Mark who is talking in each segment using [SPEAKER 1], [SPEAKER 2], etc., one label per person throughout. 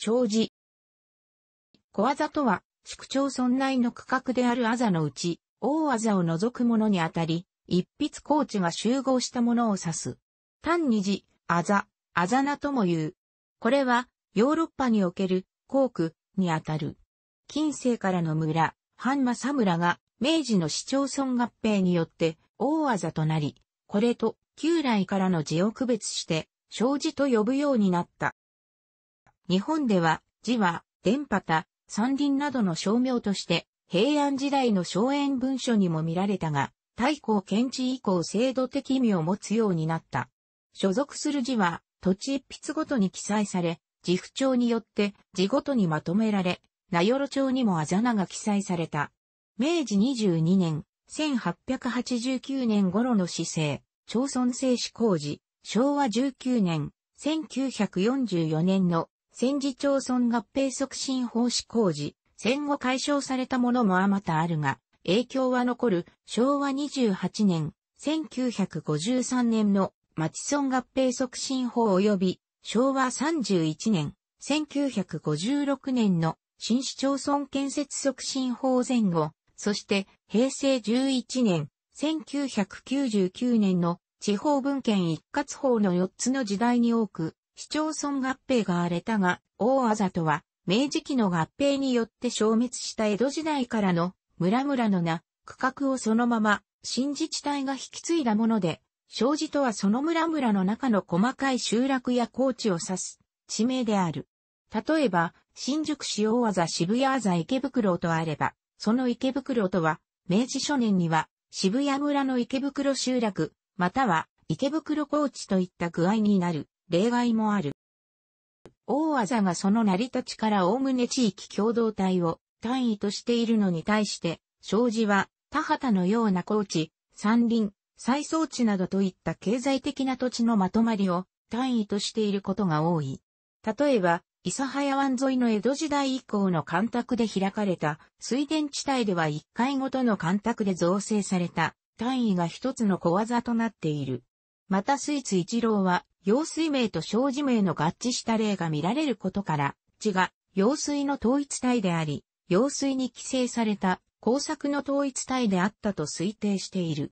[SPEAKER 1] 障子。小技とは、市区町村内の区画であるあざのうち、大技を除くものにあたり、一筆コーチが集合したものを指す。単二字、あざ、あざなとも言う。これは、ヨーロッパにおける、ー区にあたる。近世からの村、半サ村が、明治の市町村合併によって、大技となり、これと、旧来からの字を区別して、障子と呼ぶようになった。日本では、字は、電波た、山林などの商名として、平安時代の荘園文書にも見られたが、大公検地以降制度的意味を持つようになった。所属する字は、土地一筆ごとに記載され、字符帳によって字ごとにまとめられ、名寄帳にもあざなが記載された。明治22年、1889年頃の市政、町村制止工事、昭和19年、1944年の戦時町村合併促進法施行時、戦後解消されたものもあまたあるが、影響は残る昭和28年、1953年の町村合併促進法及び昭和31年、1956年の新市町村建設促進法前後、そして平成11年、1999年の地方文献一括法の4つの時代に多く市町村合併が荒れたが、大あざとは、明治期の合併によって消滅した江戸時代からの村々の名、区画をそのまま、新自治体が引き継いだもので、障子とはその村々の中の細かい集落や高地を指す地名である。例えば、新宿市大技渋谷あざ池袋とあれば、その池袋とは、明治初年には渋谷村の池袋集落、または池袋高地といった具合になる。例外もある。大技がその成り立ちからおおむね地域共同体を単位としているのに対して、障子は田畑のような高地、山林、再装置などといった経済的な土地のまとまりを単位としていることが多い。例えば、諫早湾沿いの江戸時代以降の干拓で開かれた水田地帯では一回ごとの干拓で造成された単位が一つの小技となっている。またスイツ一郎は用水名と生じ名の合致した例が見られることから、地が用水の統一体であり、用水に規制された工作の統一体であったと推定している。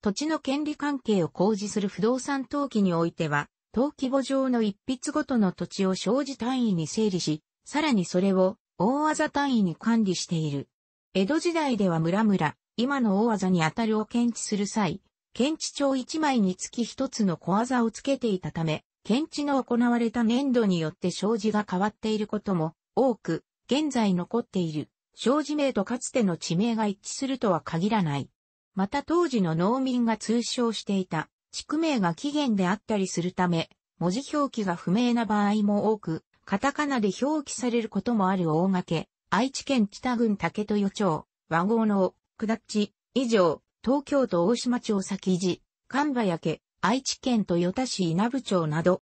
[SPEAKER 1] 土地の権利関係を公示する不動産登記においては、登記簿上の一筆ごとの土地を生じ単位に整理し、さらにそれを大技単位に管理している。江戸時代では村々、今の大技にあたるを検知する際、検知帳1枚につき1つの小技をつけていたため、検知の行われた年度によって障子が変わっていることも多く、現在残っている障子名とかつての地名が一致するとは限らない。また当時の農民が通称していた地区名が起源であったりするため、文字表記が不明な場合も多く、カタカナで表記されることもある大掛、愛知県知多郡竹豊町、和合の、下地、以上、東京都大島町先寺、神林焼愛知県豊田市稲部町など、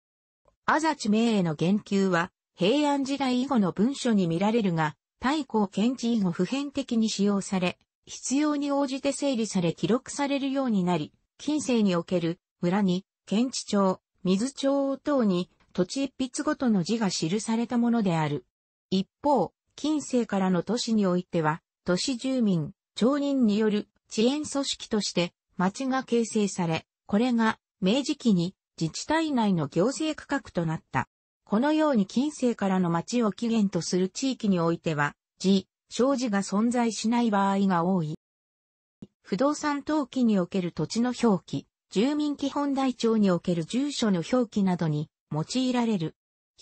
[SPEAKER 1] 安達名への言及は、平安時代以後の文書に見られるが、太閤検地以後普遍的に使用され、必要に応じて整理され記録されるようになり、近世における村に、検地町、水町等に土地一筆ごとの字が記されたものである。一方、近世からの都市においては、都市住民、町人による支援組織として町が形成され、これが明治期に自治体内の行政区画となった。このように近世からの町を起源とする地域においては、自、生子が存在しない場合が多い。不動産登記における土地の表記、住民基本台帳における住所の表記などに用いられる。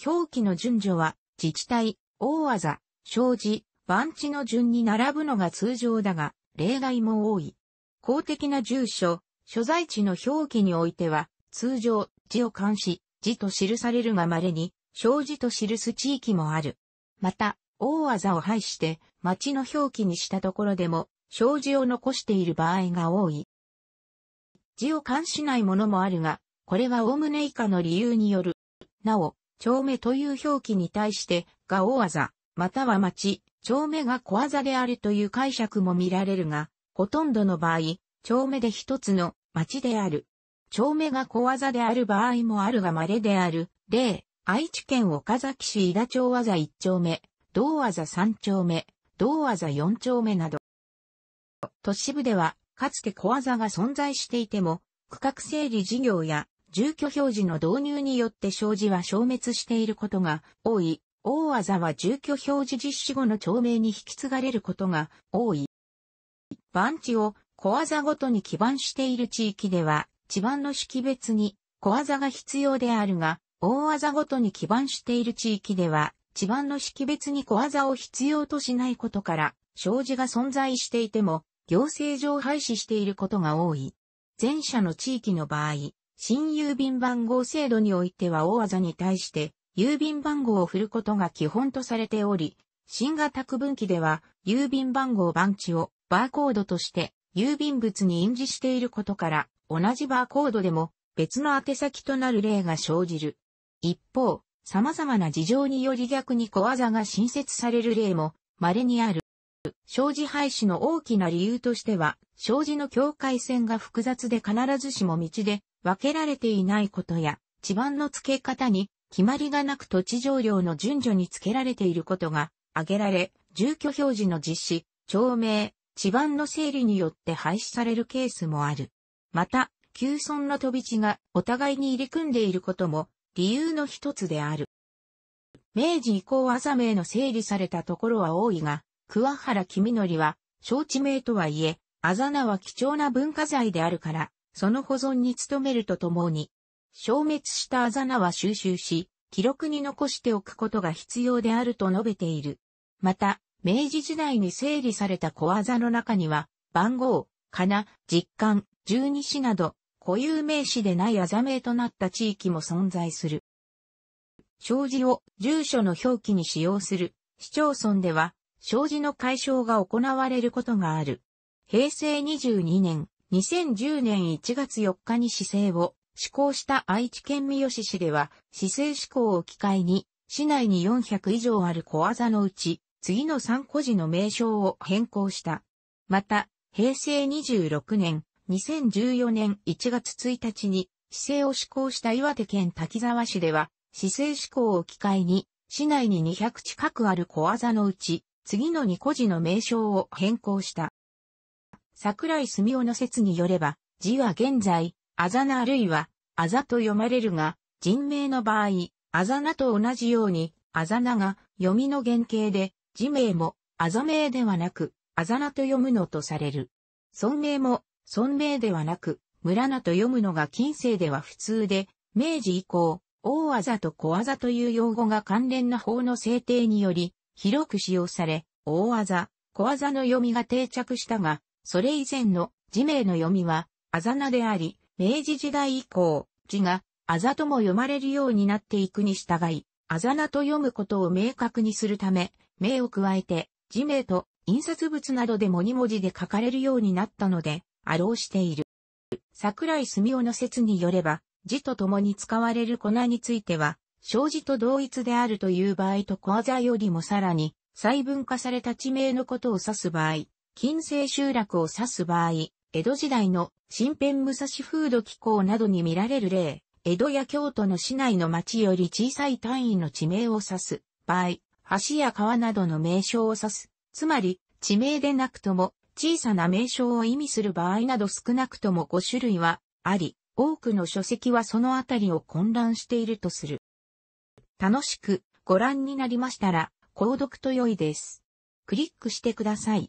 [SPEAKER 1] 表記の順序は、自治体、大技、障子、番地の順に並ぶのが通常だが、例外も多い。公的な住所、所在地の表記においては、通常、字を監視、字と記されるが稀に、小字と記す地域もある。また、大技を排して、町の表記にしたところでも、小字を残している場合が多い。字を冠しないものもあるが、これは概ね以下の理由による。なお、町目という表記に対して、が大技、または町、蝶目が小技であるという解釈も見られるが、ほとんどの場合、蝶目で一つの町である。蝶目が小技である場合もあるが稀である。例、愛知県岡崎市伊田町技一丁目、同技三丁目、同技四丁目など。都市部では、かつて小技が存在していても、区画整理事業や住居表示の導入によって障子は消滅していることが多い。大技は住居表示実施後の町名に引き継がれることが多い。番地を小技ごとに基盤している地域では、地盤の識別に小技が必要であるが、大技ごとに基盤している地域では、地盤の識別に小技を必要としないことから、障子が存在していても、行政上廃止していることが多い。前者の地域の場合、新郵便番号制度においては大技に対して、郵便番号を振ることが基本とされており、新型区分機では郵便番号番地をバーコードとして郵便物に印字していることから同じバーコードでも別の宛先となる例が生じる。一方、様々な事情により逆に小技が新設される例も稀にある。障子廃止の大きな理由としては、障子の境界線が複雑で必ずしも道で分けられていないことや、地盤の付け方に決まりがなく土地上領の順序につけられていることが挙げられ、住居表示の実施、町名、地盤の整理によって廃止されるケースもある。また、旧村の飛び地がお互いに入り組んでいることも理由の一つである。明治以降朝名の整理されたところは多いが、桑原君則は、招致名とはいえ、あざなは貴重な文化財であるから、その保存に努めるとともに、消滅したあざなは収集し、記録に残しておくことが必要であると述べている。また、明治時代に整理された小あざの中には、番号、かな、実感、十二支など、固有名詞でないあざ名となった地域も存在する。障子を住所の表記に使用する市町村では、障子の解消が行われることがある。平成22年、2010年1月4日に市政を施行した愛知県三好市では、市政施行を機会に、市内に400以上ある小技のうち、次の3個字の名称を変更した。また、平成26年、2014年1月1日に、市政を施行した岩手県滝沢市では、市政施行を機会に、市内に200近くある小技のうち、次の2個字の名称を変更した。桜井住夫の説によれば、字は現在、あざなあるいは、あざと読まれるが、人名の場合、あざなと同じように、あざなが読みの原型で、字名も、あざ名ではなく、あざなと読むのとされる。村名も、村名ではなく、村名と読むのが近世では普通で、明治以降、大あざと小あざという用語が関連な法の制定により、広く使用され、大あざ、小あざの読みが定着したが、それ以前の字名の読みは、あざなであり、明治時代以降、字があざとも読まれるようになっていくに従い、あざなと読むことを明確にするため、名を加えて、字名と印刷物などでも2文字で書かれるようになったので、あろうしている。桜井澄夫の説によれば、字と共に使われる粉については、障字と同一であるという場合と小あざよりもさらに、細分化された地名のことを指す場合、近世集落を指す場合、江戸時代の新編武蔵風土機構などに見られる例、江戸や京都の市内の町より小さい単位の地名を指す場合、橋や川などの名称を指す。つまり、地名でなくとも、小さな名称を意味する場合など少なくとも5種類はあり、多くの書籍はそのあたりを混乱しているとする。楽しくご覧になりましたら、購読と良いです。クリックしてください。